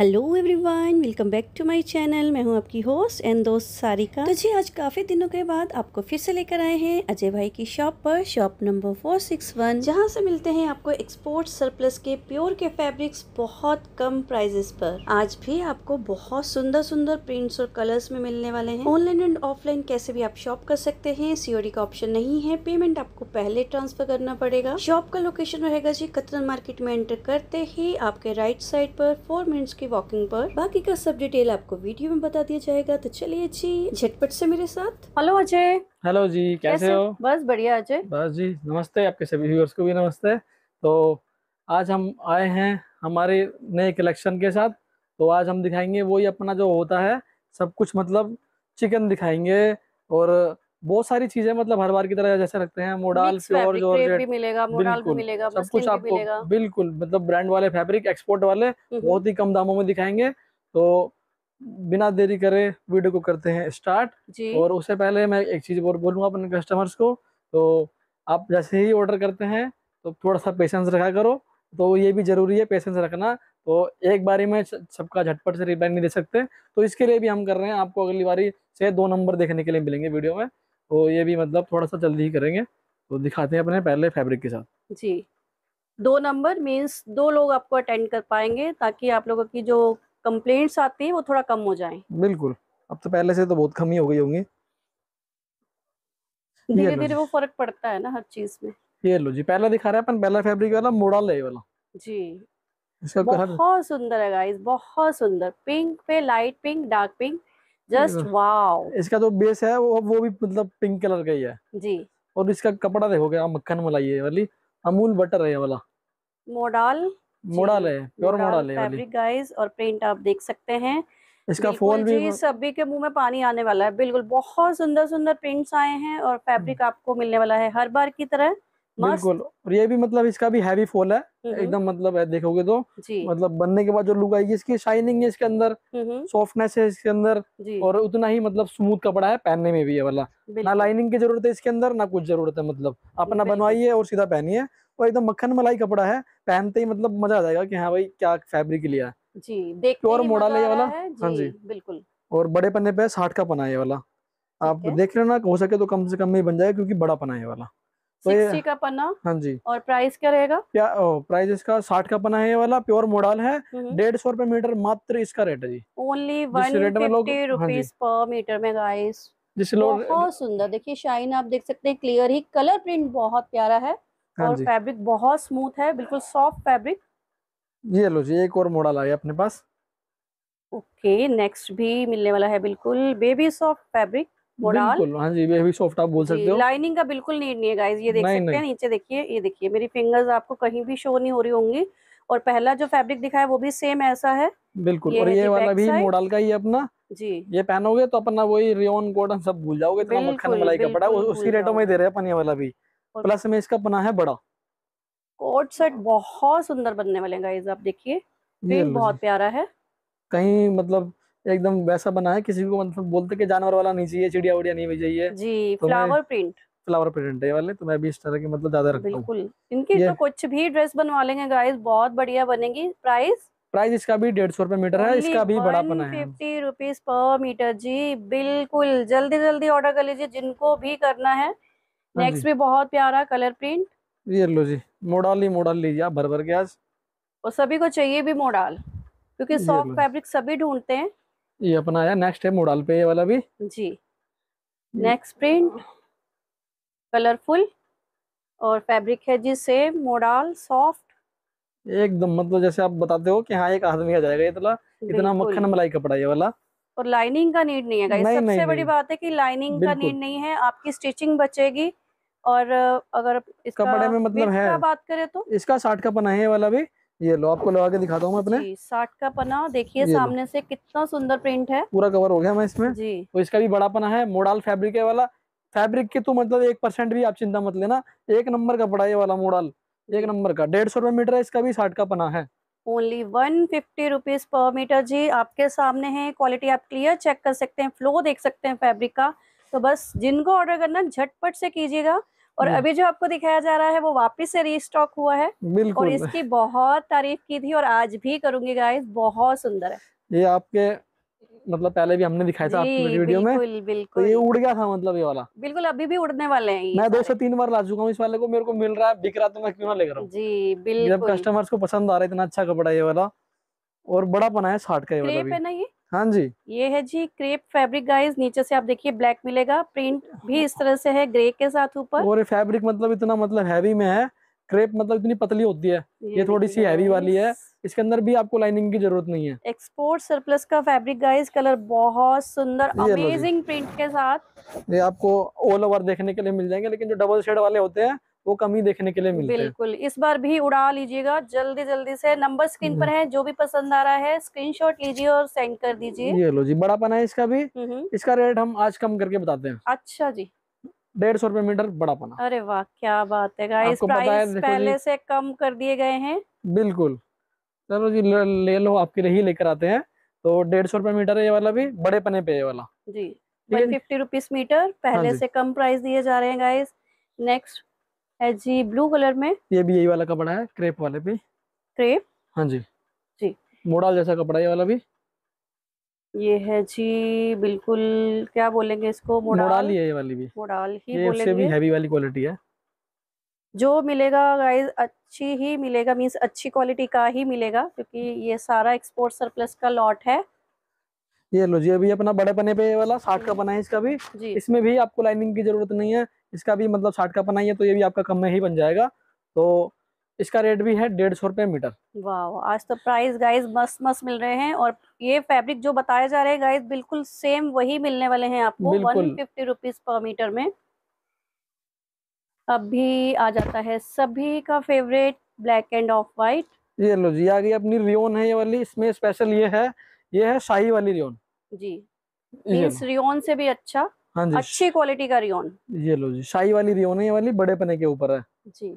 Hello everyone welcome back to my channel मैं हूं आपकी होस्ट एंड दोस्त सारिका तो जी आज काफ़ी दिनों के बाद आपको फिर से लेकर आए हैं अजय भाई की शॉप पर shop number four six one जहाँ से मिलते हैं आपको एक्सपोर्ट सरप्लस के प्योर के फैब्रिक्स बहुत कम प्राइजेस पर आज भी आपको बहुत सुंदर सुंदर प्रिंट्स और कलर्स में मिलने वाले हैं ऑनलाइन एंड ऑफलाइन कैसे भी आप शॉप कर सकते हैं सीओडी का ऑप्शन नहीं है पेमेंट आपको पहले ट्रांसफर करना पड़ेगा शॉप का लोकेशन रहेगा जी कतरन मार्केट में एंटर करते ही आपके राइट साइड पर फोर मिनट्स की वॉकिंग पर बाकी का सब डिटेल आपको वीडियो में बता दिया जाएगा तो चलिए जी झटपट से मेरे साथ हेलो अजय हेलो जी कैसे, कैसे हो बस बढ़िया अजय बस जी नमस्ते आपके सभी व्यूअर्स को भी नमस्ते तो आज हम आए हैं हमारे नए कलेक्शन के साथ तो आज हम दिखाएंगे वही अपना जो होता है सब कुछ मतलब चिकन दिखाएंगे और बहुत सारी चीजें मतलब हर बार की तरह जैसे रखते हैं मोडाल प्योर जो भी मिलेगा मोडाल भी मिलेगा सब कुछ आपको बिल्कुल मतलब ब्रांड वाले फैब्रिक एक्सपोर्ट वाले बहुत ही कम दामों में दिखाएंगे तो बिना देरी करे वीडियो को करते हैं स्टार्ट और उससे पहले मैं एक चीज और बोलूंगा अपने कस्टमर्स को तो आप जैसे ही ऑर्डर करते हैं तो थोड़ा सा पेशेंस रखा करो तो ये भी जरूरी है पेशेंस रखना तो एक बारी में सबका झटपट से रिप्लाई नहीं दे सकते तो इसके लिए भी हम कर रहे हैं आपको अगली बारी से दो नंबर देखने के लिए मिलेंगे वीडियो में तो ये भी मतलब थोड़ा सा जल्दी ही करेंगे तो दिखाते हैं अपने पहले फैब्रिक के साथ जी दो नंबर मीन्स दो लोग आपको अटेंड कर पाएंगे ताकि आप लोगों की जो कंप्लेंट्स आती है वो थोड़ा कम हो जाए बिल्कुल अब तो पहले से तो बहुत कम ही हो गई होंगी धीरे धीरे वो फर्क पड़ता है ना हर चीज में ये लो जी पहला दिखा रहे हैं अपन पहला फैब्रिक वाला मोड़ा ले वाला जी बहुत सुंदर है गाइस बहुत सुंदर पिंक पे light pink dark pink just wow इसका जो बेस है वो वो भी मतलब पिंक कलर का ही है जी और इसका कपड़ा देखोगे आप मक्खन मलाई है वाली अमूल बटर है वाला मोडाल मोडाल है प्योर मोडाल है वाली गाइस और प्रिंट आप देख सकते हैं इसका फॉल भी सभी के मुंह में पानी आने वाला है बिल्कुल बहुत सुंदर सुंदर प्रिंट्स आए हैं और फैब्रिक हम्म। आपको मिलने वाला है हर बार की तरह बिल्कुल और ये भी मतलब इसका भी हैवी फॉल है हम्म। एकदम मतलब है देखोगे तो मतलब बनने के बाद जो लुक आएगी इसकी शाइनिंग है इसके अंदर सॉफ्टनेस हम्म, हम्म। है इसके अंदर और उतना ही मतलब स्मूथ कपड़ा है पहनने में भी है वाला ना लाइनिंग की जरूरत है इसके अंदर ना कुछ जरूरत है मतलब अपना बनवाइए और सीधा पहनिए और एकदम मक्खन मलाई कपड़ा है पहनते ही मतलब मजा आ जाएगा की हाँ भाई क्या फेब्रिक लिया है जी प्योर मॉडल है ये वाला हाँ जी बिल्कुल और बड़े पन्ने पे साठ का पना ये वाला आप देख रहे हो ना हो सके तो कम से कम में बन जाएगा क्योंकि बड़ा पना ये वाला सिक्सटी तो का पन्ना हाँ जी और प्राइस क्या रहेगा क्या प्राइस इसका साठ का पन्ना है ये वाला प्योर मोडल है हम्म। डेढ़ सौ रूपए मीटर मात्र इसका रेट है जी ओनली वन फिफ्टी रुपीज पर मीटर में गाइस हाँ जिस लोग बहुत सुंदर देखिए शाइन आप देख सकते हैं क्लियर ही कलर प्रिंट बहुत प्यारा है हाँ और फैब्रिक बहुत स्मूथ है बिल्कुल सॉफ्ट फैब्रिक ये लो जी एक और मॉडल आया अपने पास ओके नेक्स्ट भी मिलने वाला है बिल्कुल बेबी सॉफ्ट फैब्रिक मोडाल हाँ जी बेबी सॉफ्ट आप बोल सकते हो लाइनिंग का बिल्कुल नीड नहीं है गाइज ये देख नहीं, सकते हैं नीचे देखिए ये देखिए मेरी फिंगर्स आपको कहीं भी शो नहीं हो रही होंगी और पहला जो फैब्रिक दिखा है वो भी सेम ऐसा है बिल्कुल और ये वाला भी मॉडल का ही अपना जी ये पहनोगे तो अपना वही रियोन कॉटन सब भूल जाओगे इतना मक्खन मलाई कपड़ा उसी रेटों में दे रहे हैं ये वाला भी प्लस में इसका अपना है बड़ा कोट सेट बहुत सुंदर बनने वाले गाइज आप देखिए बहुत प्यारा है कहीं मतलब एकदम वैसा बना है किसी को मतलब बोलते कि जानवर वाला नहीं चाहिए चिड़िया उड़िया नहीं भी चाहिए जी तो फ्लावर प्रिंट फ्लावर प्रिंट है वाले तो मैं भी इस तरह के मतलब ज्यादा रखता हूँ बिल्कुल इनकी तो कुछ भी ड्रेस बनवा लेंगे गाइस बहुत बढ़िया बनेगी प्राइस प्राइस इसका भी डेढ़ सौ रूपये मीटर है इसका भी बड़ा बना है फिफ्टी रुपीज पर मीटर जी बिल्कुल जल्दी जल्दी ऑर्डर कर लीजिए जिनको भी करना है नेक्स्ट हाँ भी बहुत प्यारा कलर प्रिंट ये लो जी मोडाल ही मोडाल लीजिए आप भर भर के आज और सभी को चाहिए भी मोडाल क्योंकि सॉफ्ट फैब्रिक सभी ढूंढते हैं ये अपना आया नेक्स्ट है मोडल पे ये वाला भी जी नेक्स्ट प्रिंट कलरफुल और फैब्रिक है जी सेम मोडल सॉफ्ट एकदम मतलब जैसे आप बताते हो कि हाँ एक आदमी आ जाएगा इतना इतना मक्खन मलाई कपड़ा ये वाला और लाइनिंग का नीड नहीं है नहीं, सबसे नहीं, बड़ी नहीं। बात है कि लाइनिंग का नीड नहीं है आपकी स्टिचिंग बचेगी और अगर इसका कपड़े में मतलब है बात करें तो इसका साठ का पना है वाला भी ये लो आपको लगा के दिखाता हूँ मैं अपने साठ का पना देखिए सामने से कितना सुंदर प्रिंट है पूरा कवर हो गया मैं इसमें जी तो इसका भी बड़ा पना है मोडाल फैब्रिक है वाला फैब्रिक के तो मतलब एक परसेंट भी आप चिंता मत लेना एक नंबर का पड़ा ये वाला मोडाल एक नंबर का डेढ़ सौ रुपये मीटर है इसका भी साठ का पना है ओनली वन फिफ्टी रुपीज पर मीटर जी आपके सामने है क्वालिटी आप क्लियर चेक कर सकते हैं फ्लो देख सकते हैं फेब्रिक का तो बस जिनको ऑर्डर करना झटपट से कीजिएगा और हम्म। अभी जो आपको दिखाया जा रहा है वो वापिस से रीस्टॉक हुआ है बिल्कुल और इसकी बहुत तारीफ की थी और आज भी करूंगी गाइस बहुत सुंदर है ये आपके मतलब पहले भी हमने दिखाया था आपकी वीडियो में बिल्कुल तो ये उड़ गया था मतलब ये वाला बिल्कुल अभी भी उड़ने वाले हैं मैं दो से तीन बार ला चुका हूँ इस वाले को मेरे को मिल रहा है बिक रहा था तो मैं क्यों ना ले रहा हूँ जी बिल्कुल जब कस्टमर्स को पसंद आ रहा है इतना अच्छा कपड़ा ये वाला और बड़ा पना है साठ का ये वाला है ना ये हाँ जी ये है जी क्रेप फैब्रिक गाइस नीचे से आप देखिए ब्लैक मिलेगा प्रिंट भी इस तरह से है ग्रे के साथ ऊपर और फैब्रिक मतलब इतना मतलब हैवी में है क्रेप मतलब इतनी पतली होती है ये, ये थोड़ी सी हैवी वाली है इसके अंदर भी आपको लाइनिंग की जरूरत नहीं है एक्सपोर्ट सरप्लस का फैब्रिक गाइस कलर बहुत सुंदर अमेजिंग प्रिंट के साथ ये आपको ऑल ओवर देखने के लिए मिल जाएंगे लेकिन जो डबल शेड वाले होते हैं वो कमी देखने के लिए मिलते बिल्कुल इस बार भी उड़ा लीजिएगा जल्दी जल्दी से नंबर स्क्रीन पर हम्म। है जो भी पसंद आ रहा है स्क्रीनशॉट लीजिए और सेंड कर दीजिए लो जी बड़ा पना है इसका भी हम्म। इसका रेट हम आज कम करके बताते हैं अच्छा जी डेढ़ सौ रूपये मीटर बड़ा पना अरे वाह क्या बात है गाइस प्राइस पहले से कम कर दिए गए हैं बिल्कुल चलो जी ले लो आपके लिए ही लेकर आते हैं तो डेढ़ सौ रूपये मीटर है ये वाला भी बड़े पने पे ये वाला जी फिफ्टी रुपीज मीटर हाँ पहले हाँ से कम प्राइस दिए जा रहे हैं गाइस नेक्स्ट है जी ब्लू कलर में ये भी यही वाला कपड़ा है क्रेप वाले पे क्रेप हाँ जी जी मोड़ाल जैसा कपड़ा ये वाला भी ये है जी बिल्कुल क्या बोलेंगे इसको मोडाल, ही है ये वाली भी मोडाल ही ये बोलेंगे भी हैवी वाली क्वालिटी है जो मिलेगा गाइस अच्छी ही मिलेगा मीन्स अच्छी क्वालिटी का ही मिलेगा क्योंकि ये सारा एक्सपोर्ट सरप्लस का लॉट है ये लो जी अभी अपना बड़े पने पे ये वाला साठ का बना है इसका भी इसमें भी आपको लाइनिंग की जरूरत नहीं है इसका भी मतलब साठ का पना है तो ये भी आपका कम में ही बन जाएगा तो इसका रेट भी है डेढ़ सौ रुपए मीटर वाह आज तो प्राइस गाइस मस्त मस्त मिल रहे हैं और ये फैब्रिक जो बताए जा रहे हैं गाइस बिल्कुल सेम वही मिलने वाले हैं आपको वन फिफ्टी रुपीज पर मीटर में अब भी आ जाता है सभी का favourite black and off white ये लो जी आ गई अपनी रियोन है ये वाली इसमें स्पेशल ये है ये है शाही वाली रियोन जी मीन्स रियोन से भी अच्छा हाँ जी अच्छी क्वालिटी का रियोन ये लो जी शाही वाली रियोन है वाली बड़े पने के ऊपर है जी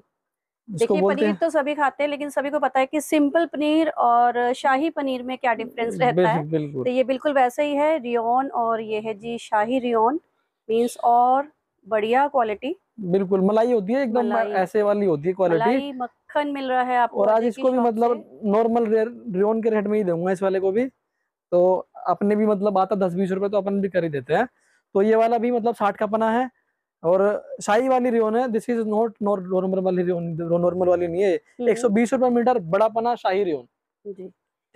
देखिए पनीर तो सभी खाते हैं लेकिन सभी को पता है कि सिंपल पनीर और शाही पनीर में क्या डिफरेंस रहता है तो ये बिल्कुल वैसे ही है रियोन और ये है जी शाही रियोन मीन्स और बढ़िया क्वालिटी बिल्कुल मलाई होती है एकदम ऐसे वाली होती है क्वालिटी मक्खन मिल रहा है आपको और आज इसको भी मतलब नॉर्मल रियोन के रेट में ही दूंगा इस वाले को भी तो अपने भी मतलब आता दस बीस रुपए तो अपन भी कर ही देते हैं तो ये वाला भी मतलब साठ का पना है और शाही वाली रियोन है दिस इज नॉट नॉर्मल वाली रियोन नॉर्मल वाली नहीं है हम्म। एक सौ बीस रुपए मीटर बड़ा पना शाही रियोन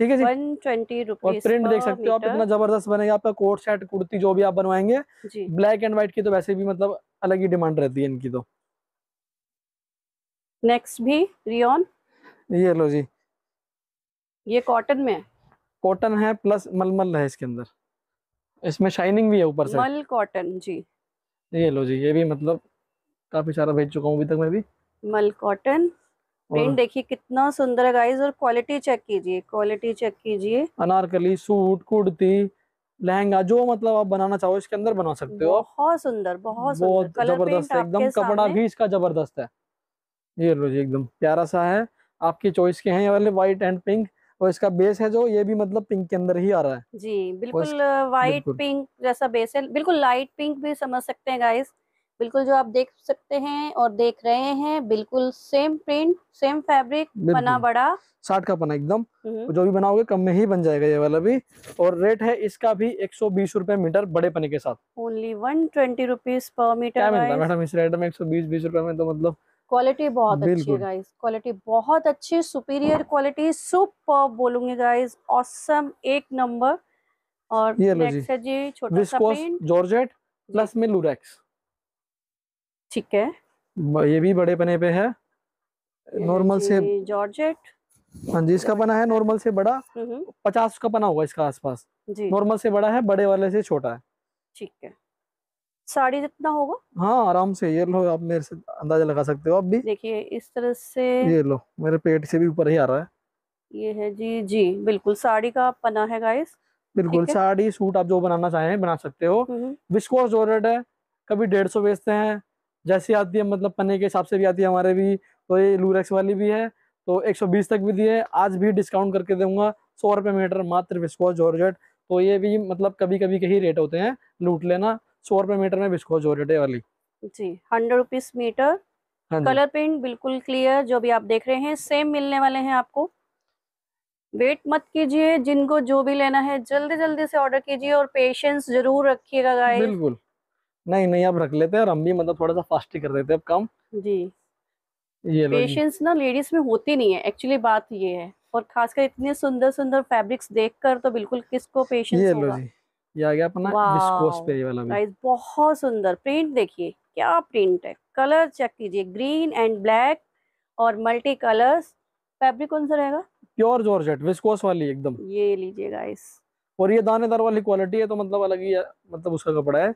ठीक है जी वन ट्वेंटी और प्रिंट देख सकते हो आप इतना जबरदस्त बनेगा आपका कोट सेट कुर्ती जो भी आप बनवाएंगे ब्लैक एंड व्हाइट की तो वैसे भी मतलब अलग ही डिमांड रहती है इनकी तो नेक्स्ट भी रियोन ये लो जी ये कॉटन में कॉटन है प्लस मलमल है इसके अंदर इसमें शाइनिंग भी है ऊपर से मल कॉटन जी ये लो जी ये भी मतलब काफी सारा भेज चुका हूँ अभी तक मैं भी मल कॉटन प्रिंट देखिए कितना सुंदर है गाइस और क्वालिटी चेक कीजिए क्वालिटी चेक कीजिए अनारकली सूट कुर्ती लहंगा जो मतलब आप बनाना चाहो इसके अंदर बना सकते हो बहुत सुंदर बहुत बहुत जबरदस्त है एकदम कपड़ा भी इसका जबरदस्त है ये लो जी एकदम प्यारा सा है आपकी चॉइस के हैं ये वाले व्हाइट एंड पिंक और इसका बेस है जो ये भी मतलब पिंक के अंदर ही आ रहा है जी बिल्कुल वाइट पिंक uh, जैसा बेस है बिल्कुल लाइट पिंक भी समझ सकते हैं गाइस बिल्कुल जो आप देख सकते हैं और देख रहे हैं बिल्कुल सेम प्रिंट सेम फैब्रिक बना बड़ा साठ का पना एकदम हम्म। जो भी बनाओगे कम में ही बन जाएगा ये वाला भी और रेट है इसका भी एक सौ बीस रूपए मीटर बड़े पने के साथ ओनली वन ट्वेंटी रुपीज पर मीटर मैडम इस रेट में एक सौ बीस बीस रूपए में तो मतलब क्वालिटी बहुत अच्छी है गाइस क्वालिटी बहुत अच्छी सुपीरियर क्वालिटी सुपर बोलूंगी गाइस ऑसम एक नंबर और ये जी छोटा सा प्रिंट जॉर्जेट प्लस में लुरेक्स ठीक है ये भी बड़े पने पे है नॉर्मल से जॉर्जेट हाँ जी इसका बना है नॉर्मल से बड़ा हम्म। पचास का बना होगा इसका आसपास नॉर्मल से बड़ा है बड़े वाले से छोटा है ठीक है साड़ी जितना होगा हाँ आराम से ये लो आप मेरे से अंदाजा लगा सकते हो आप भी देखिए इस तरह से ये लो मेरे पेट से भी ऊपर ही आ रहा है ये है जी जी बिल्कुल साड़ी का पना है गाइस बिल्कुल साड़ी सूट आप जो बनाना चाहें बना सकते हो विस्कोस हम्म, हम्म। जॉर्जेट है कभी डेढ़ सौ बेचते हैं जैसी आती है मतलब पन्ने के हिसाब से भी आती है हमारे भी तो ये लूरेक्स वाली भी है तो 120 तक भी दिए आज भी डिस्काउंट करके दूंगा सौ रुपये मीटर मात्र विस्कोस जॉर्जेट तो ये भी मतलब कभी कभी के ही रेट होते हैं लूट लेना सौ रुपए मीटर में विस्कोस जो रेट है वाली जी hundred rupees metre colour paint बिल्कुल क्लियर जो भी आप देख रहे हैं सेम मिलने वाले हैं आपको वेट मत कीजिए जिनको जो भी लेना है जल्दी जल्दी से ऑर्डर कीजिए और पेशेंस जरूर रखिएगा गाइस बिल्कुल नहीं नहीं आप रख लेते हैं और हम भी मतलब थोड़ा सा फास्ट ही कर देते हैं अब काम जी ये पेशेंस ना लेडीज में होती नहीं है एक्चुअली बात ये है और खासकर इतने सुंदर सुंदर फैब्रिक्स देखकर तो बिल्कुल किसको पेशेंस होगा ये आ गया अपना विस्कोस पे वाला गाइस बहुत सुंदर प्रिंट देखिए क्या प्रिंट है कलर चेक कीजिए ग्रीन एंड ब्लैक और मल्टी कलर्स फैब्रिक कौन सा रहेगा प्योर जॉर्जेट विस्कोस वाली एकदम ये लीजिए गाइस और ये दानेदार वाली क्वालिटी है तो मतलब अलग ही मतलब उसका कपड़ा है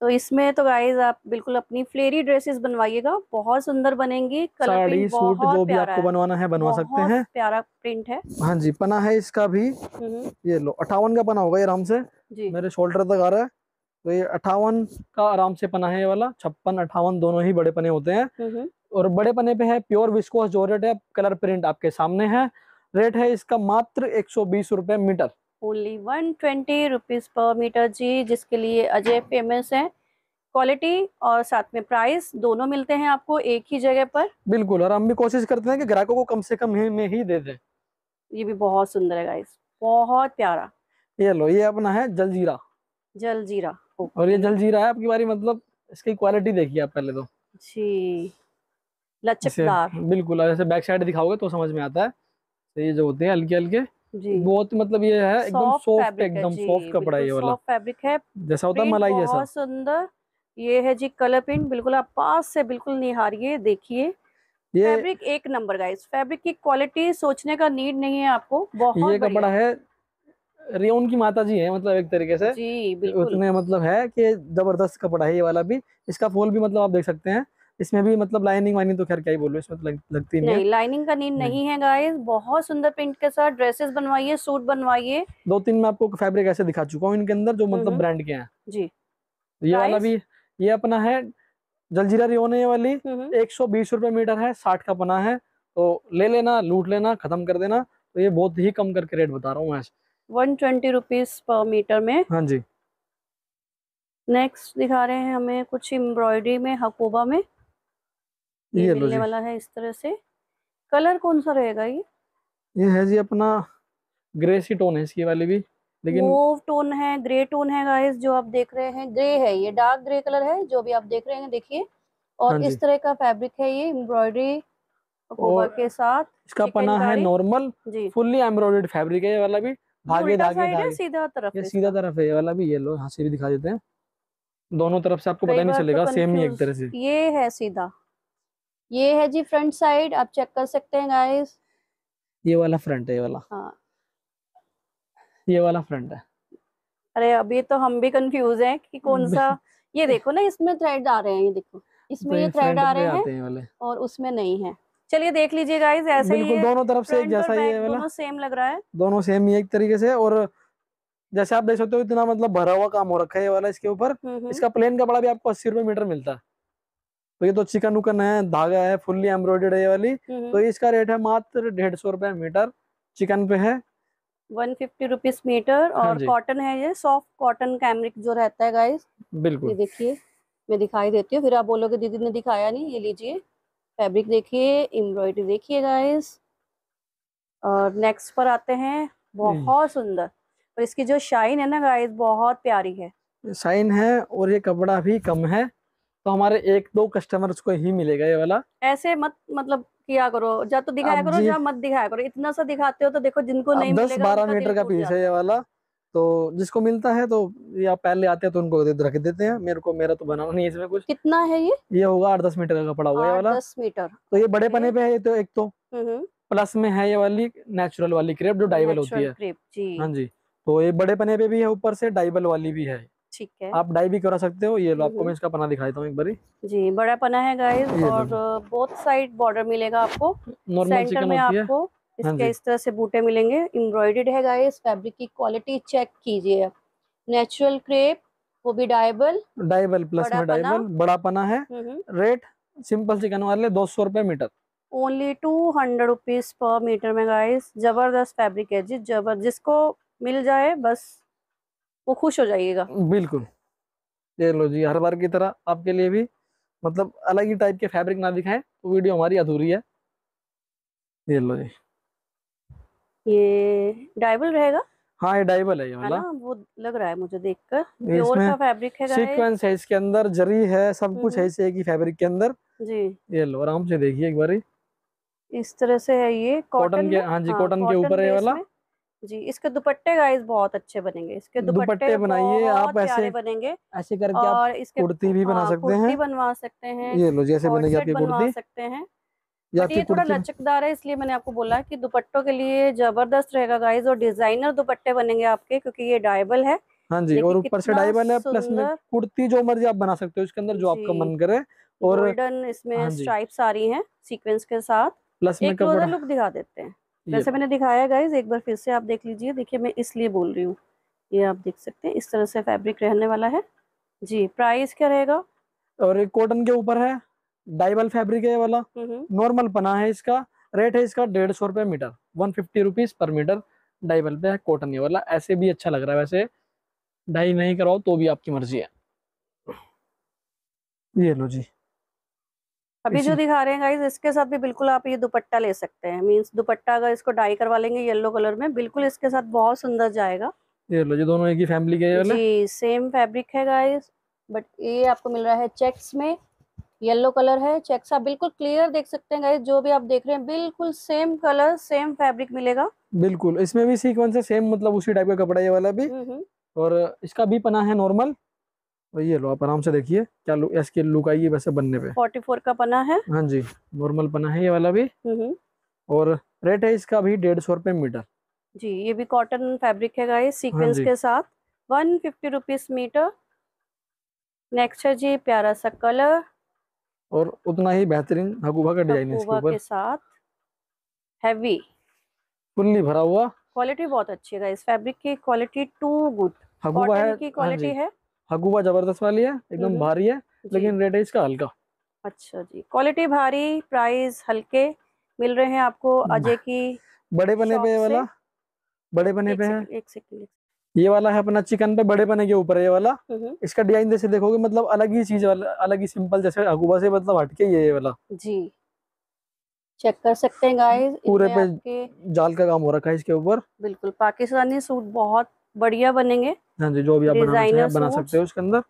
तो इसमें तो गाइज आप बिल्कुल अपनी फ्लेरी ड्रेसेस बनवाइएगा बहुत सुंदर बनेंगी कलर सूट जो भी आपको बनवाना है बनवा सकते हैं प्यारा प्रिंट है हाँ जी पना है इसका भी हम्म। ये लो अठावन का पना होगा आराम से जी। मेरे शोल्डर तक आ रहा है तो ये अठावन का आराम से पना है ये वाला छप्पन अठावन दोनों ही बड़े पने होते हैं हम्म। और बड़े पने पे है प्योर विस्कोस जो रेट है कलर प्रिंट आपके सामने है रेट है इसका मात्र एक सौ बीस metre only one twenty rupees per metre जी जिसके लिए अजय फेमस है क्वालिटी और साथ में प्राइस दोनों मिलते हैं आपको एक ही जगह पर बिल्कुल और हम भी कोशिश करते हैं कि ग्राहकों को कम से कम ही में ही दे दें ये भी बहुत सुंदर है गाइस बहुत प्यारा ये लो ये अपना है जलजीरा जलजीरा और ये जलजीरा है आपकी बारी मतलब इसकी क्वालिटी देखिए आप पहले तो जी लचकदार बिल्कुल ऐसे बैक साइड दिखाओगे तो समझ में आता है तो ये जो होते हैं हल्के हल्के जी बहुत मतलब ये है एकदम सॉफ्ट एकदम सॉफ्ट कपड़ा ये वाला फैब्रिक है जैसा होता है मलाई जैसा बहुत सुंदर ये है जी कलर प्रिंट बिल्कुल आप पास से बिल्कुल निहारिए देखिए फैब्रिक एक नंबर गाइस फैब्रिक की क्वालिटी सोचने का नीड नहीं है आपको बहुत ये कपड़ा है रियोन की माता जी है मतलब एक तरीके से जी बिल्कुल उतने मतलब है कि जबरदस्त कपड़ा है ये वाला भी इसका फॉल भी मतलब आप देख सकते हैं इसमें भी मतलब लाइनिंग वाइनिंग तो खैर क्या ही बोलो इसमें तो लग, लगती नहीं, नहीं लाइनिंग का नीड नहीं नहीं है गाइस बहुत सुंदर प्रिंट के साथ ड्रेसेस बनवाइए सूट बनवाइए दो तीन मैं आपको फैब्रिक ऐसे दिखा चुका हूँ इनके अंदर जो हम्म, मतलब ब्रांड हम्म। के हैं जी ये वाला भी ये अपना है जलजीरा रिओने वाली हम्म, एक सौ मीटर है साठ का पना है तो ले लेना लूट लेना खत्म कर देना तो ये बहुत ही कम करके रेट बता रहा हूँ वन ट्वेंटी रुपीज पर मीटर में हाँ जी नेक्स्ट दिखा रहे हैं हमें कुछ एम्ब्रॉयडरी में हकोबा में ये, ये मिलने वाला है इस तरह से कलर कौन सा रहेगा ये ये है जी अपना ग्रे सी टोन है इसकी वाली भी लेकिन मोव टोन है ग्रे टोन है गाइस जो आप देख रहे हैं ग्रे है ये डार्क ग्रे कलर है जो भी आप देख रहे हैं देखिए और हाँ इस तरह का फैब्रिक है ये एम्ब्रॉयडरी के साथ इसका पना है नॉर्मल फुल्ली एम्ब्रॉयडेड फैब्रिक है ये वाला भी धागे धागे सीधा तरफ ये सीधा तरफ है ये वाला भी येलो हाँ से भी दिखा देते हैं दोनों तरफ से आपको पता नहीं तो चलेगा सेम ही एक तरह से ये है सीधा ये है जी फ्रंट साइड आप चेक कर सकते हैं गाइस ये वाला फ्रंट है ये वाला हाँ ये वाला फ्रंट है अरे अभी तो हम भी कंफ्यूज हैं कि कौन सा ये देखो ना इसमें थ्रेड आ रहे हैं ये देखो इसमें तो ये थ्रेड आ रहे हैं और उसमें नहीं है चलिए देख लीजिए गाइस ऐसे ही दोनों तरफ से एक जैसा ही है दोनों सेम लग रहा है दोनों सेम ही एक तरीके से और जैसे आप देख सकते हो इतना मतलब भरा हुआ काम हो रखा है ये वाला इसके ऊपर हम्म, हम्म। इसका प्लेन कपड़ा भी आपको अस्सी रुपए मीटर मिलता है तो ये तो चिकन उकन है धागा है फुल्ली एम्ब्रॉयडेड है ये वाली हम्म। तो इसका रेट है मात्र डेढ़ सौ रुपए मीटर चिकन पे है वन फिफ्टी रुपीज मीटर हाँ और कॉटन है ये सॉफ्ट कॉटन कैमरिक जो रहता है गाइस बिल्कुल देखिए मैं दिखाई देती हूँ फिर आप बोलोगे दीदी ने दिखाया नहीं ये लीजिए फैब्रिक देखिए एम्ब्रॉयडरी देखिए गाइस और नेक्स्ट पर आते हैं हम्म। बहुत सुंदर और इसकी जो शाइन है ना गाइस बहुत प्यारी है शाइन है और ये कपड़ा भी कम है तो हमारे एक दो कस्टमर को ही मिलेगा ये वाला ऐसे मत मतलब किया करो जब तो दिखाया करो या मत दिखाया करो इतना सा दिखाते हो तो देखो जिनको नहीं दस बारह मीटर का पीस है ये वाला तो जिसको मिलता है तो या पहले आते हैं तो उनको रख देते हैं मेरे को मेरा तो बनाना नहीं है इसमें कुछ कितना है ये ये होगा आठ दस मीटर का कपड़ा हुआ वाला दस मीटर तो ये बड़े पने पे है ये तो एक तो हम्म, हम्म। प्लस में है ये वाली नेचुरल वाली क्रेप जो डाइबल होती है हाँ जी तो ये बड़े पने पे भी है ऊपर से डाइबल वाली भी है ठीक है आप डाई भी करा सकते हो ये लो आपको हम्म। मैं इसका पना दिखा देता हूँ एक बार जी बड़ा पना है गाइस और बोथ साइड बॉर्डर मिलेगा आपको सेंटर में आपको हाँ इसके इस तरह से बूटे मिलेंगे एम्ब्रॉयडेड है गाइस फैब्रिक की क्वालिटी चेक कीजिए नेचुरल क्रेप वो भी डायबल डायबल प्लस में डायबल बड़ा पना है रेट सिंपल चिकन वाले दो सौ रूपए metre only two hundred rupees पर मीटर में गाइस जबरदस्त फैब्रिक है जी जबर जिसको मिल जाए बस वो खुश हो जाइएगा बिल्कुल ये लो जी हर बार की तरह आपके लिए भी मतलब अलग ही टाइप के फैब्रिक ना दिखाएं तो वीडियो हमारी अधूरी है ये लो जी ये डाइबल रहेगा हाँ ये डाइबल है ये वाला वो लग रहा है मुझे देखकर प्योर का फैब्रिक है सीक्वेंस है इसके अंदर जरी है सब कुछ हम्म। है इसे की फैब्रिक के अंदर जी ये लो आराम से देखिए एक बार इस तरह से है ये कॉटन के हाँ जी कॉटन हाँ, के ऊपर है वाला जी इसके दुपट्टे गाइस बहुत अच्छे बनेंगे इसके दुपट्टे बनाइए आप ऐसे बनेंगे ऐसे करके और इसके कुर्ती भी बना हाँ, सकते हैं बनवा सकते हैं ये लो जैसे बनेगी आपकी कुर्ती सकते हैं या ये थोड़ा लचकदार है इसलिए मैंने आपको बोला कि दुपट्टों के लिए जबरदस्त रहेगा गाइस और डिजाइनर दुपट्टे बनेंगे आपके क्योंकि ये डायबल है हाँ जी और ऊपर से डायबल है प्लस में कुर्ती जो मर्जी आप बना सकते हो इसके अंदर जो आपका मन करे और गोल्डन इसमें स्ट्राइप्स हाँ आ रही हैं सीक्वेंस के साथ प्लस में लुक दिखा देते हैं जैसे मैंने दिखाया गाइज एक बार फिर से आप देख लीजिए देखिए मैं इसलिए बोल रही हूँ ये आप देख सकते हैं इस तरह से फैब्रिक रहने वाला है जी प्राइस क्या रहेगा और एक कॉटन के ऊपर है डाइबल फैब्रिक है वाला नॉर्मल हम्म पना हम्म। है इसका रेट है इसका डेढ़ सौ रुपये मीटर वन फिफ्टी रुपीज पर मीटर डाइबल पे है कॉटन ये वाला ऐसे भी अच्छा लग रहा है वैसे डाई नहीं कराओ तो भी आपकी मर्जी है ये लो जी अभी जो दिखा रहे हैं गाइस इसके साथ भी बिल्कुल आप ये दुपट्टा ले सकते हैं मींस दुपट्टा अगर इसको डाई करवा लेंगे येलो कलर में बिल्कुल इसके साथ बहुत सुंदर जाएगा ये लो जी दोनों एक ही फैमिली के वाले जी सेम फैब्रिक है गाइस बट ये आपको मिल रहा है चेक्स में येलो कलर है चेक्स आप बिल्कुल क्लियर देख सकते हैं गाइस जो भी आप देख रहे हैं बिल्कुल सेम कलर सेम फैब्रिक मिलेगा बिल्कुल इसमें भी सीक्वेंस है सेम मतलब उसी टाइप का कपड़ा ये वाला भी हम्म, हम्म। और इसका भी पना है नॉर्मल और ये लो आप आराम से देखिए क्या लु, इसके लुक आई है वैसे बनने पे 44 का पना है हाँ जी नॉर्मल पना है ये वाला भी हम्म। और रेट है इसका भी डेढ़ सौ रुपये मीटर जी ये भी कॉटन फैब्रिक है गाइस सीक्वेंस हाँ के साथ one fifty rupees metre next है जी प्यारा सा कलर और उतना ही बेहतरीन हकूबा का डिजाइन इसके साथ हैवी फुल्ली भरा हुआ क्वालिटी बहुत अच्छी है इस फैब्रिक की क्वालिटी टू गुड हकूबा की क्वालिटी हाँ है हकुबा जबरदस्त वाली है एकदम हम्म। भारी है लेकिन रेट है इसका हल्का अच्छा जी क्वालिटी भारी प्राइस हल्के मिल रहे हैं आपको अजय की बड़े बने पे वाला बड़े बने पे है एक सेकंड ये वाला है अपना चिकन पे बड़े बने के ऊपर ये वाला हम्म। इसका डिजाइन जैसे देखोगे मतलब अलग ही चीज वाला अलग ही सिंपल जैसे अगुबा से मतलब हटके ये ये वाला जी चेक कर सकते हैं गाइस पूरे पे जाल का काम हो रखा है इसके ऊपर बिल्कुल पाकिस्तानी सूट बहुत बढ़िया बनेंगे हाँ जी जो भी आप बनाना बना सकते हो उसके अंदर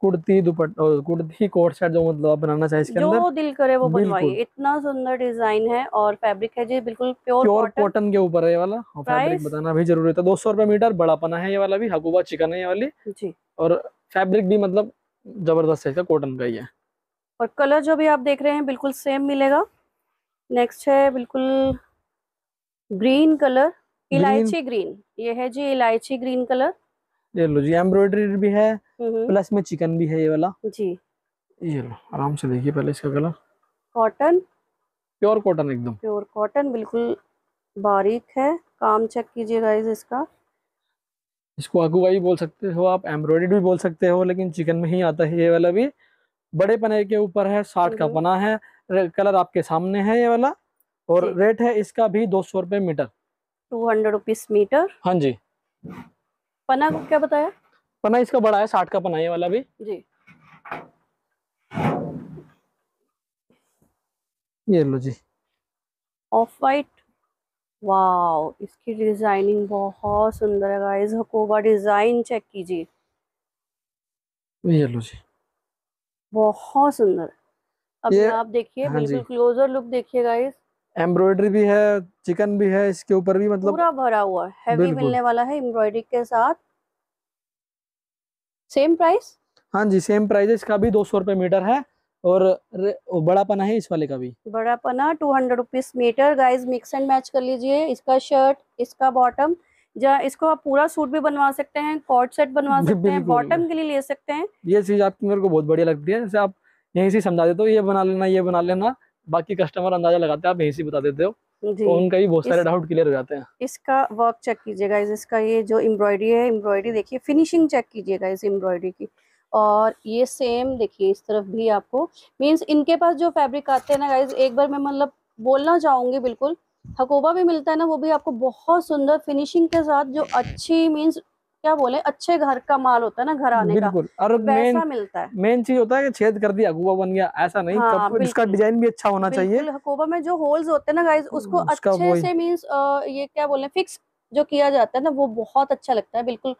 कुर्ती दुपट्टा कुर्ती कोट सेट जो मतलब आप बनाना चाहे इसके अंदर जो दिल करे वो बनवाइए इतना सुंदर डिजाइन है और फैब्रिक है जी बिल्कुल प्योर प्योर कॉटन के ऊपर है ये वाला और फैब्रिक बताना भी जरूरी था दो सौ रुपए मीटर बड़ा पना है ये वाला भी हकूबा चिकन है ये वाली जी और फैब्रिक भी मतलब जबरदस्त है कॉटन का ही है और कलर जो भी आप देख रहे हैं बिल्कुल सेम मिलेगा नेक्स्ट है बिल्कुल ग्रीन कलर इलायची ग्रीन ये है जी इलायची ग्रीन कलर ये लो जी एम्ब्रॉयडरी भी है प्लस में चिकन भी है ये वाला जी ये लो आराम से देखिए पहले इसका कलर कॉटन प्योर कॉटन एकदम प्योर कॉटन बिल्कुल बारीक है काम चेक कीजिए गाइस इसका इसको अगुआ भी बोल सकते हो आप एम्ब्रॉयडरी भी बोल सकते हो लेकिन चिकन में ही आता है ये वाला भी बड़े पने के ऊपर है साठ का पना है कलर आपके सामने है ये वाला और रेट है इसका भी दो सौ रुपये metre two hundred rupees metre हाँ जी पना को क्या बताया पना इसका बड़ा है साठ का पना ये वाला भी जी ये लो जी ऑफ वाइट वाओ इसकी डिजाइनिंग बहुत सुंदर है गाइस हकोबा डिजाइन चेक कीजिए ये लो जी बहुत सुंदर अब आप देखिए हाँ बिल्कुल क्लोजर लुक देखिए गाइस एम्ब्रॉयडरी भी है चिकन भी है इसके ऊपर भी मतलब पूरा भरा हुआ है हैवी मिलने वाला है एम्ब्रॉयडरी के साथ सेम प्राइस हाँ जी सेम प्राइस इसका भी दो सौ रूपए मीटर है और बड़ा पना है इस वाले का भी बड़ा पना two hundred rupees metre guys mix and match कर लीजिए इसका शर्ट इसका बॉटम जहाँ इसको आप पूरा सूट भी बनवा सकते हैं कॉट सेट बनवा सकते हैं बॉटम के लिए ले सकते हैं ये चीज आपकी मेरे को बहुत बढ़िया लगती है जैसे आप यहीं से समझा देते हो ये बना लेना ये बना लेना बाकी कस्टमर अंदाजा लगाते हैं आप यहीं से बता देते हो तो उनका भी बहुत सारे डाउट क्लियर हो जाते हैं इसका वर्क चेक कीजिएगा इसका ये जो एम्ब्रॉयडरी है एम्ब्रॉयडरी देखिए फिनिशिंग चेक कीजिएगा इस एम्ब्रॉयडरी की और ये सेम देखिए इस तरफ भी आपको मीन्स इनके पास जो फैब्रिक आते हैं ना गाइज एक बार मैं मतलब बोलना चाहूंगी बिल्कुल हकोबा भी मिलता है ना वो भी आपको बहुत सुंदर फिनिशिंग के साथ जो अच्छी मीन्स क्या बोले अच्छे घर का माल होता है ना घर आने का और वैसा तो मिलता है मेन चीज होता है कि छेद कर दिया अगुआ बन गया ऐसा नहीं हाँ, कब, इसका डिजाइन भी अच्छा होना चाहिए हकोबा में जो होल्स होते हैं ना गाइज उसको हम्म, अच्छे से मीन्स ये क्या बोले फिक्स जो किया जाता है ना वो बहुत अच्छा लगता है बिल्कुल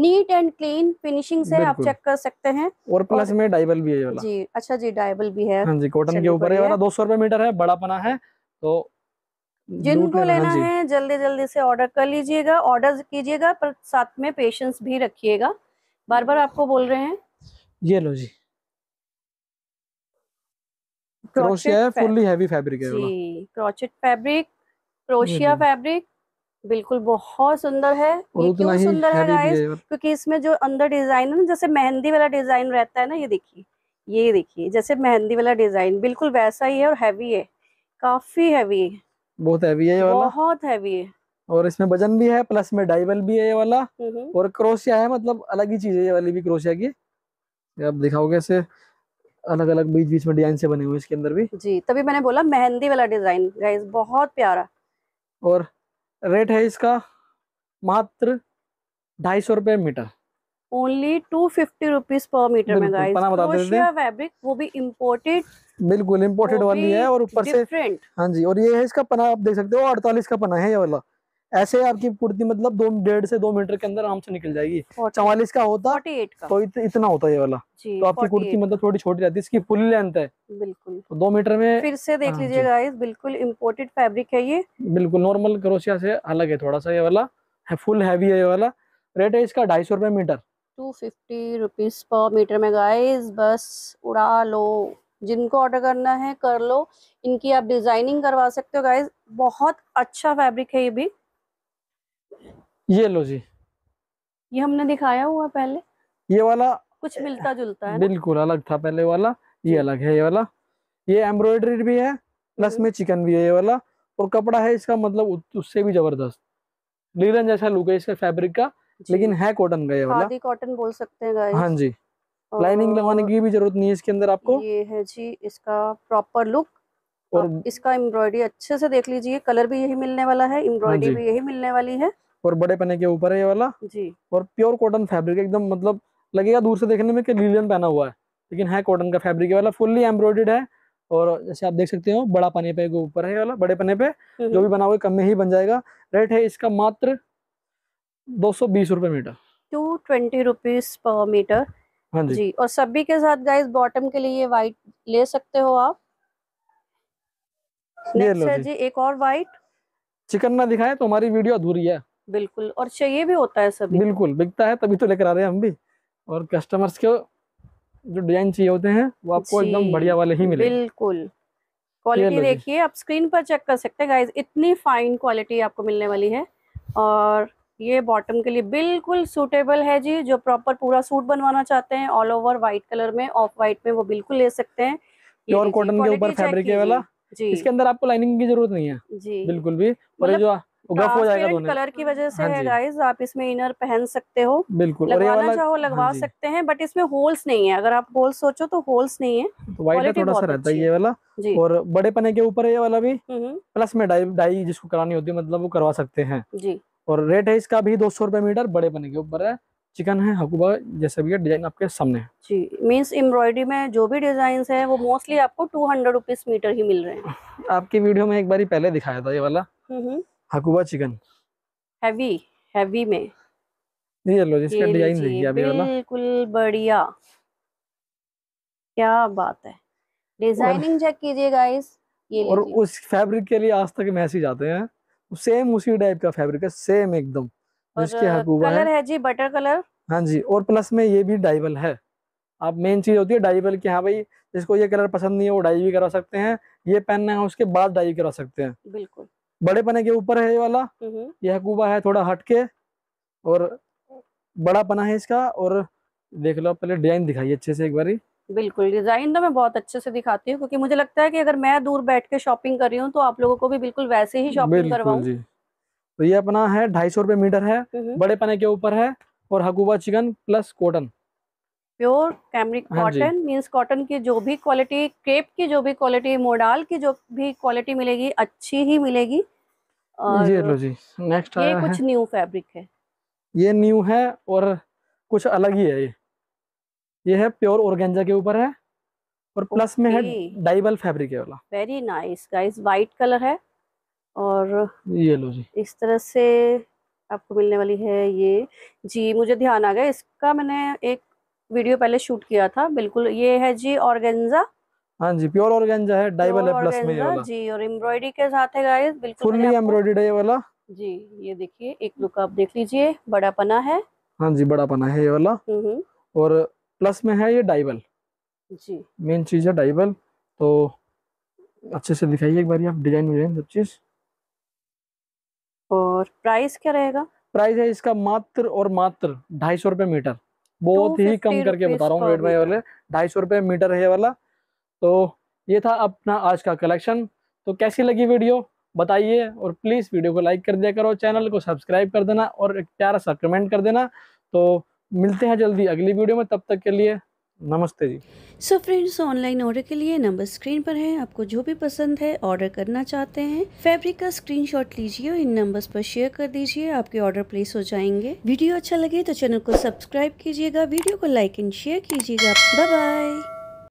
नीट एंड क्लीन फिनिशिंग से आप चेक कर सकते हैं और प्लस में डाइबल भी है जी अच्छा जी डाइबल भी है हाँ जी कॉटन के ऊपर दो सौ रुपए मीटर है बड़ा पना है तो जिनको लेना हाँ है जल्दी जल्दी से ऑर्डर कर लीजिएगा ऑर्डर कीजिएगा पर साथ में पेशेंस भी रखिएगा बार बार आपको बोल रहे हैं ये लो जी क्रोशिया फुल्ली हैवी फैब्रिक है जी क्रोचेट फैब्रिक क्रोशिया फैब्रिक बिल्कुल बहुत सुंदर है ये क्यों सुंदर है गाइस क्योंकि इसमें जो अंदर डिजाइन है ना जैसे मेहंदी वाला डिजाइन रहता है ना ये देखिए ये देखिए जैसे मेहंदी वाला डिजाइन बिल्कुल वैसा ही है और हैवी है काफी हैवी है बहुत हैवी है ये वाला बहुत हैवी है और इसमें वजन भी है प्लस में डाइवल भी है ये वाला और क्रोशिया है मतलब अलग ही चीज है ये वाली भी क्रोशिया की आप दिखाओगे ऐसे अलग अलग बीच बीच में डिजाइन से बने हुए इसके अंदर भी जी तभी मैंने बोला मेहंदी वाला डिजाइन गाइस बहुत प्यारा और रेट है इसका मात्र ढाई सौ रुपए metre only two fifty rupees पर मीटर में गाइस बता देते फैब्रिक वो भी इम्पोर्टेड बिल्कुल इम्पोर्टेड वाली है और ऊपर से हाँ जी और ये है इसका पना आप देख सकते हो अड़तालीस का पना है ये वाला ऐसे आपकी कुर्ती मतलब दो डेढ़ से दो मीटर के अंदर आराम से निकल जाएगी चवालीस का होता है तो इत, इतना होता है ये वाला तो आपकी कुर्ती मतलब थोड़ी छोटी रहती है इसकी फुल लेंथ है बिल्कुल तो दो मीटर में फिर से देख हाँ लीजिए गाइस बिल्कुल इम्पोर्टेड फैब्रिक है ये बिल्कुल नॉर्मल क्रोशिया से अलग है थोड़ा सा ये वाला है फुल हैवी है ये वाला रेट है इसका ढाई सौ रुपये मीटर टू फिफ्टी रुपीज पर मीटर में गाइस बस उड़ा लो जिनको ऑर्डर करना है कर लो इनकी आप डिजाइनिंग करवा सकते हो गाइज बहुत अच्छा फैब्रिक है ये भी ये लो जी ये हमने दिखाया हुआ पहले ये वाला कुछ मिलता जुलता है बिल्कुल अलग था पहले वाला ये अलग है ये वाला ये एम्ब्रॉयडरी भी है प्लस हम्म। में चिकन भी है ये वाला और कपड़ा है इसका मतलब उससे भी जबरदस्त लीलन जैसा लुक है इसका फैब्रिक का लेकिन है कॉटन का ये वाला कॉटन बोल सकते हैं हाँ जी लाइनिंग लगाने की भी जरूरत नहीं है इसके अंदर आपको ये है जी इसका प्रॉपर लुक और इसका एम्ब्रॉयडरी अच्छे से देख लीजिए कलर भी यही मिलने वाला है एम्ब्रॉयडरी हाँ भी यही मिलने वाली है और बड़े पने के ऊपर है ये वाला जी और प्योर कॉटन फैब्रिक एकदम मतलब लगेगा दूर से देखने में कि लीलन पहना हुआ है लेकिन है कॉटन का फैब्रिक वाला फुल्ली एम्ब्रॉयडेड है और जैसे आप देख सकते हो बड़ा पने पे ऊपर है वाला बड़े पने पे हम्म। जो भी बना हुआ कम में ही बन जाएगा रेट है इसका मात्र दो सौ मीटर टू ट्वेंटी रुपीज पर मीटर हाँ जी जी और सभी के साथ गाइस बॉटम के लिए ये व्हाइट ले सकते हो आप नेक्स्ट है जी एक और व्हाइट चिकन ना दिखाए तो हमारी वीडियो अधूरी है बिल्कुल और चाहिए भी होता है सभी बिल्कुल बिकता है तभी तो लेकर आ रहे हैं हम भी और कस्टमर्स के जो डिजाइन चाहिए होते हैं वो आपको एकदम बढ़िया वाले ही मिले बिल्कुल क्वालिटी देखिए आप स्क्रीन पर चेक कर सकते हैं गाइज इतनी फाइन क्वालिटी आपको मिलने वाली है और ये बॉटम के लिए बिल्कुल सूटेबल है जी जो प्रॉपर पूरा सूट बनवाना चाहते हैं ऑल ओवर व्हाइट कलर में ऑफ व्हाइट में वो बिल्कुल ले सकते हैं प्योर कॉटन के ऊपर फैब्रिक है वाला जी इसके अंदर आपको लाइनिंग की जरूरत नहीं है जी बिल्कुल भी और मतलब जो गफ हो जाएगा कलर की वजह से हाँ है आप इसमें इनर पहन सकते हो बिल्कुल लगवाना चाहो लगवा हाँ सकते हैं बट इसमें होल्स नहीं है अगर आप होल्स सोचो तो होल्स नहीं है तो व्हाइट थोड़ा सा रहता है ये वाला और बड़े पने के ऊपर ये वाला भी प्लस हम्म। में डाई डाई जिसको करानी होती है मतलब वो करवा सकते हैं जी और रेट है इसका भी दो सौ रुपए मीटर बड़े पने के ऊपर है चिकन है हकुबा जैसे भी है डिजाइन आपके सामने है जी मीन्स एम्ब्रॉयडरी में जो भी डिजाइन है वो मोस्टली आपको टू हंड्रेड रुपीज मीटर ही मिल रहे हैं आपकी वीडियो में एक बार पहले दिखाया था ये वाला हकुबा चिकन हैवी हैवी में ये लो जिसका डिजाइन देखिए अभी वाला बिल्कुल बढ़िया क्या बात है डिजाइनिंग चेक कीजिए गाइस ये और उस फैब्रिक के लिए आज तक मैसेज आते हैं सेम उसी टाइप का फैब्रिक है सेम एकदम इसके हकूबा कलर है जी बटर कलर हाँ जी और प्लस में ये भी डाइवल है आप मेन चीज होती है डाइवल की हाँ भाई जिसको ये कलर पसंद नहीं है वो डाई भी करा सकते हैं ये पहनना है उसके बाद डाई करा सकते हैं बिल्कुल बड़े पने के ऊपर है ये वाला हम्म। ये हकूबा है थोड़ा हटके और बड़ा पना है इसका और देख लो पहले डिजाइन दिखाई अच्छे से एक बारी बिल्कुल डिजाइन तो मैं बहुत अच्छे से दिखाती हूँ क्योंकि मुझे लगता है कि अगर मैं दूर बैठ के शॉपिंग कर रही हूँ तो आप लोगों को भी बिल्कुल वैसे ही शॉपिंग करवाऊँ तो ये अपना है ढाई सौ रुपये मीटर है हम्म हम्म। बड़े पने के ऊपर है और Hakoba chikan plus cotton pure cambric cotton means cotton की जो भी क्वालिटी क्रेप की जो भी क्वालिटी मोडाल की जो भी क्वालिटी मिलेगी अच्छी ही मिलेगी जी ये लो जी नेक्स्ट ये कुछ न्यू फैब्रिक है ये न्यू है और कुछ अलग ही है ये ये है प्योर ऑर्गेंजा के ऊपर है और प्लस में है डाइबल फैब्रिक है वाला very nice guys white colour है और ये लो जी इस तरह से आपको मिलने वाली है ये जी मुझे ध्यान आ गया इसका मैंने एक वीडियो पहले शूट किया था बिल्कुल ये है जी ऑर्गेंजा हाँ जी प्योर ऑर्गेंजा है डाइबल है प्लस में ये वाला जी और एम्ब्रॉयडरी के साथ है गाइस बिल्कुल फुल्ली एम्ब्रॉयडर्ड है ये वाला जी ये देखिए एक लुक आप देख लीजिए बड़ा पना है हाँ जी बड़ा पना है ये वाला हम्म, हम्म। और प्लस में है ये डाइबल जी मेन चीज है डाइबल तो अच्छे से दिखाइए एक बार आप डिजाइन विजाइन सब चीज और प्राइस क्या रहेगा प्राइस है इसका मात्र और मात्र ढाई सौ रुपए मीटर बहुत ही कम करके बता रहा हूँ रेट भाई वाले ढाई सौ रुपये मीटर है वाला तो ये था अपना आज का कलेक्शन तो कैसी लगी वीडियो बताइए और प्लीज़ वीडियो को लाइक कर दिया करो चैनल को सब्सक्राइब कर देना और एक प्यारा सा कमेंट कर देना तो मिलते हैं जल्दी अगली वीडियो में तब तक के लिए नमस्ते जी सो फ्रेंड्स ऑनलाइन ऑर्डर के लिए नंबर स्क्रीन पर है आपको जो भी पसंद है ऑर्डर करना चाहते हैं फैब्रिक का स्क्रीनशॉट लीजिए और इन नंबर्स पर शेयर कर दीजिए आपके ऑर्डर प्लेस हो जाएंगे वीडियो अच्छा लगे तो चैनल को सब्सक्राइब कीजिएगा वीडियो को लाइक एंड शेयर कीजिएगा बाय बाय